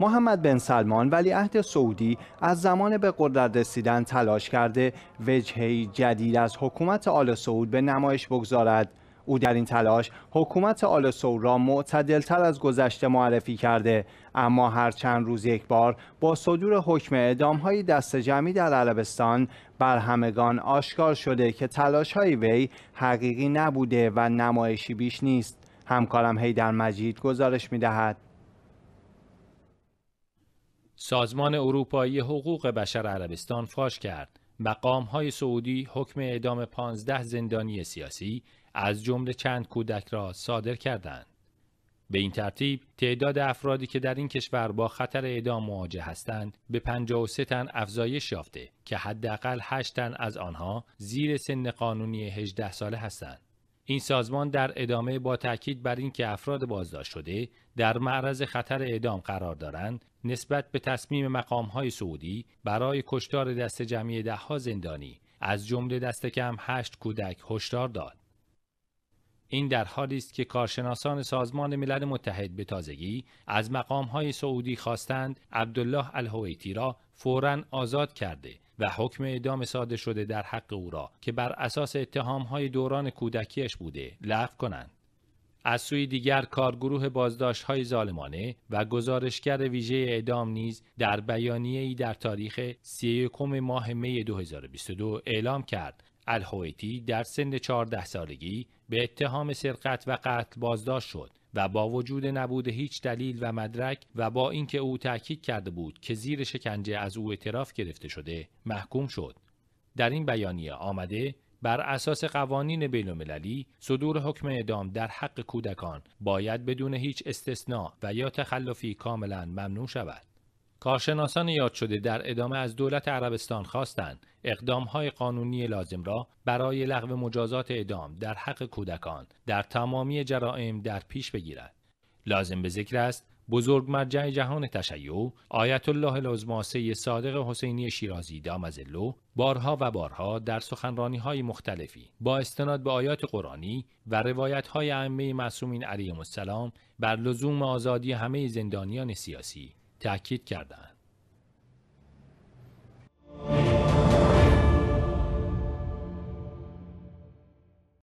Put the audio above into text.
محمد بن سلمان ولیعهد سعودی از زمان به قدرت رسیدن تلاش کرده وجهی جدید از حکومت آل سعود به نمایش بگذارد او در این تلاش حکومت آل سعود را معتدلتر از گذشته معرفی کرده اما هر چند روز یک بار با صدور حکم اعدام های دست جمعی در عربستان بر همگان آشکار شده که تلاش های وی حقیقی نبوده و نمایشی بیش نیست همکارم در مجید گزارش می دهد. سازمان اروپایی حقوق بشر عربستان فاش کرد مقام های سعودی حکم اعدام 15 زندانی سیاسی از جمله چند کودک را صادر کردند. به این ترتیب تعداد افرادی که در این کشور با خطر اعدام مواجه هستند به 53 تن افزایش یافته که حداقل 8 تن از آنها زیر سن قانونی 18 ساله هستند. این سازمان در ادامه با تاکید بر اینکه افراد بازداشت شده در معرض خطر اعدام قرار دارند نسبت به تصمیم های سعودی برای کشتار دست جمعی دهها زندانی از جمله دست کم هشت کودک هشدار داد این در حالی است که کارشناسان سازمان ملل متحد به تازگی از های سعودی خواستند عبدالله الهویتی را فوراً آزاد کرده و حکم اعدام صادر شده در حق او را که بر اساس های دوران کودکیش بوده لغو کنند از سوی دیگر کارگروه بازداشت های ظالمانه و گزارشگر ویژه اعدام نیز در بیانیه ای در تاریخ 31 ماه می 2022 اعلام کرد الهویتی در سن 14 سالگی به اتهام سرقت و قتل بازداشت شد و با وجود نبود هیچ دلیل و مدرک و با اینکه او تاکید کرده بود که زیر شکنجه از او اعتراف گرفته شده محکوم شد در این بیانیه آمده بر اساس قوانین بین المللی صدور حکم اعدام در حق کودکان باید بدون هیچ استثناء و یا تخلفی کاملا ممنوع شود کارشناسان یاد شده در ادامه از دولت عربستان خواستند اقدامهای قانونی لازم را برای لغو مجازات اعدام در حق کودکان در تمامی جرائم در پیش بگیرد. لازم به ذکر است بزرگ مرجع جهان تشیع آیت الله العظما صادق حسینی شیرازی دامزلو بارها و بارها در سخنرانی های مختلفی با استناد به آیات قرآنی و روایت های ائمه معصومین علیهم السلام بر لزوم آزادی همه زندانیان سیاسی تاکید کردند